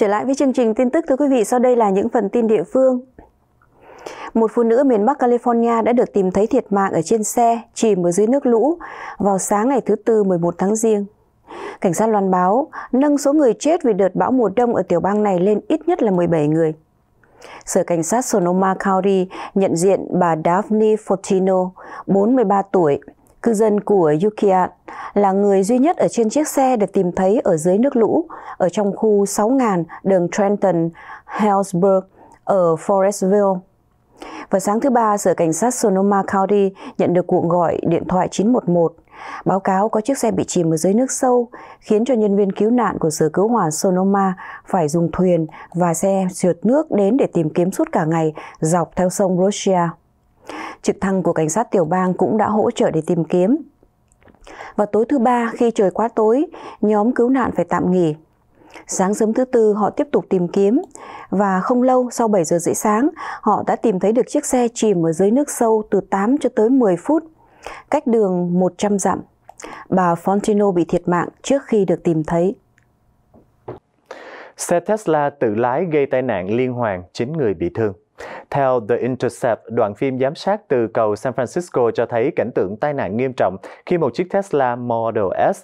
Trở lại với chương trình tin tức thưa quý vị, sau đây là những phần tin địa phương. Một phụ nữ miền Bắc California đã được tìm thấy thiệt mạng ở trên xe chìm ở dưới nước lũ vào sáng ngày thứ Tư 11 tháng Giêng. Cảnh sát loan báo nâng số người chết vì đợt bão mùa đông ở tiểu bang này lên ít nhất là 17 người. Sở Cảnh sát Sonoma County nhận diện bà Daphne Fortino, 43 tuổi, Cư dân của Yukian là người duy nhất ở trên chiếc xe được tìm thấy ở dưới nước lũ, ở trong khu 6.000 đường Trenton, Hillsburg ở Forestville. Vào sáng thứ ba, Sở Cảnh sát Sonoma County nhận được cuộc gọi điện thoại 911. Báo cáo có chiếc xe bị chìm ở dưới nước sâu, khiến cho nhân viên cứu nạn của Sở Cứu hỏa Sonoma phải dùng thuyền và xe trượt nước đến để tìm kiếm suốt cả ngày dọc theo sông Russia trực thăng của cảnh sát tiểu bang cũng đã hỗ trợ để tìm kiếm. Vào tối thứ ba khi trời quá tối, nhóm cứu nạn phải tạm nghỉ. Sáng sớm thứ tư họ tiếp tục tìm kiếm và không lâu sau 7 giờ rưỡi sáng, họ đã tìm thấy được chiếc xe chìm ở dưới nước sâu từ 8 cho tới 10 phút, cách đường 100 dặm. Bà Fontino bị thiệt mạng trước khi được tìm thấy. Xe Tesla tự lái gây tai nạn liên hoàn, 9 người bị thương. Theo The Intercept, đoạn phim giám sát từ cầu San Francisco cho thấy cảnh tượng tai nạn nghiêm trọng khi một chiếc Tesla Model S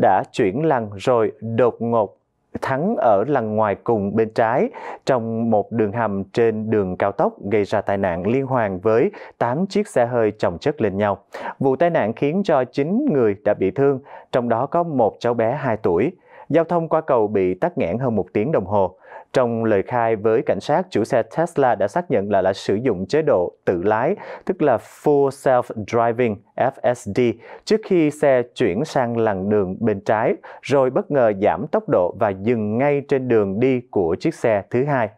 đã chuyển lằn rồi đột ngột thắng ở lằn ngoài cùng bên trái trong một đường hầm trên đường cao tốc gây ra tai nạn liên hoàn với 8 chiếc xe hơi chồng chất lên nhau. Vụ tai nạn khiến cho 9 người đã bị thương, trong đó có một cháu bé 2 tuổi. Giao thông qua cầu bị tắc nghẽn hơn một tiếng đồng hồ. Trong lời khai với cảnh sát, chủ xe Tesla đã xác nhận là đã sử dụng chế độ tự lái, tức là Full Self Driving FSD, trước khi xe chuyển sang làn đường bên trái, rồi bất ngờ giảm tốc độ và dừng ngay trên đường đi của chiếc xe thứ hai.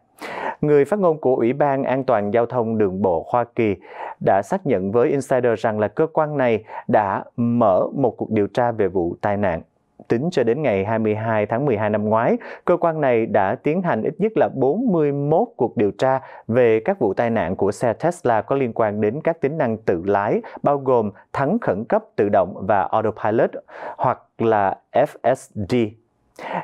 Người phát ngôn của Ủy ban An toàn Giao thông Đường bộ Hoa Kỳ đã xác nhận với Insider rằng là cơ quan này đã mở một cuộc điều tra về vụ tai nạn tính cho đến ngày 22 tháng 12 năm ngoái, cơ quan này đã tiến hành ít nhất là 41 cuộc điều tra về các vụ tai nạn của xe Tesla có liên quan đến các tính năng tự lái, bao gồm thắng khẩn cấp tự động và autopilot hoặc là FSD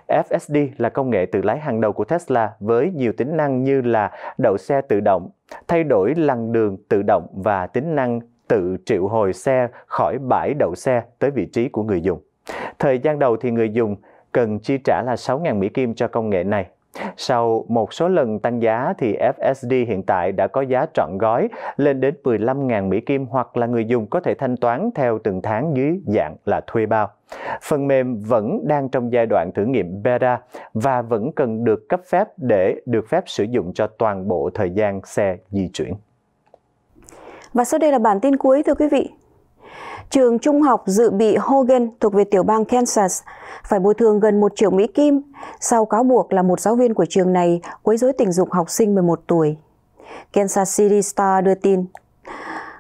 FSD là công nghệ tự lái hàng đầu của Tesla với nhiều tính năng như là đậu xe tự động, thay đổi lằn đường tự động và tính năng tự triệu hồi xe khỏi bãi đậu xe tới vị trí của người dùng. Thời gian đầu thì người dùng cần chi trả là 6.000 Mỹ Kim cho công nghệ này. Sau một số lần tăng giá thì FSD hiện tại đã có giá trọn gói lên đến 15.000 Mỹ Kim hoặc là người dùng có thể thanh toán theo từng tháng dưới dạng là thuê bao. Phần mềm vẫn đang trong giai đoạn thử nghiệm beta và vẫn cần được cấp phép để được phép sử dụng cho toàn bộ thời gian xe di chuyển. Và sau đây là bản tin cuối thưa quý vị trường trung học dự bị Hogan thuộc về tiểu bang Kansas phải bồi thường gần 1 triệu Mỹ Kim sau cáo buộc là một giáo viên của trường này quấy rối tình dục học sinh 11 tuổi. Kansas City Star đưa tin.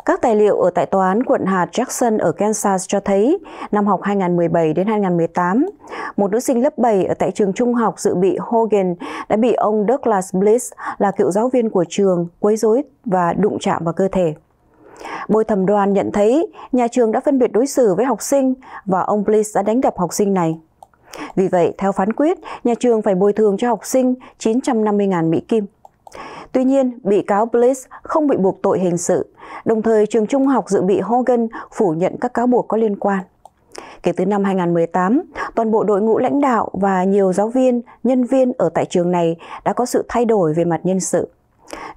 Các tài liệu ở tại tòa án quận hạt Jackson ở Kansas cho thấy năm học 2017 đến 2018, một nữ sinh lớp 7 ở tại trường trung học dự bị Hogan đã bị ông Douglas Bliss là cựu giáo viên của trường quấy rối và đụng chạm vào cơ thể. Bồi thẩm đoàn nhận thấy nhà trường đã phân biệt đối xử với học sinh và ông Bliss đã đánh đập học sinh này. Vì vậy, theo phán quyết, nhà trường phải bồi thường cho học sinh 950.000 Mỹ Kim. Tuy nhiên, bị cáo Bliss không bị buộc tội hình sự, đồng thời trường trung học dự bị Hogan phủ nhận các cáo buộc có liên quan. Kể từ năm 2018, toàn bộ đội ngũ lãnh đạo và nhiều giáo viên, nhân viên ở tại trường này đã có sự thay đổi về mặt nhân sự.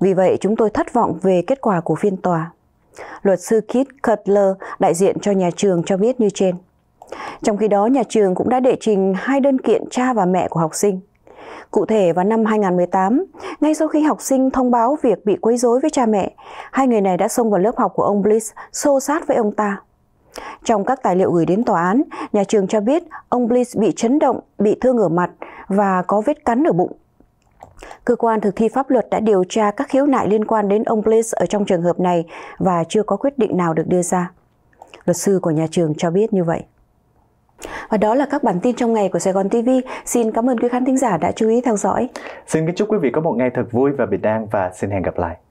Vì vậy, chúng tôi thất vọng về kết quả của phiên tòa. Luật sư Keith Cutler, đại diện cho nhà trường cho biết như trên. Trong khi đó, nhà trường cũng đã đệ trình hai đơn kiện cha và mẹ của học sinh. Cụ thể vào năm 2018, ngay sau khi học sinh thông báo việc bị quấy rối với cha mẹ, hai người này đã xông vào lớp học của ông Bliss xô sát với ông ta. Trong các tài liệu gửi đến tòa án, nhà trường cho biết ông Bliss bị chấn động, bị thương ở mặt và có vết cắn ở bụng cơ quan thực thi pháp luật đã điều tra các khiếu nại liên quan đến ông Bliss ở trong trường hợp này và chưa có quyết định nào được đưa ra. Luật sư của nhà trường cho biết như vậy. Và đó là các bản tin trong ngày của Sài Gòn TV. Xin cảm ơn quý khán thính giả đã chú ý theo dõi. Xin kính chúc quý vị có một ngày thật vui và bình an và xin hẹn gặp lại.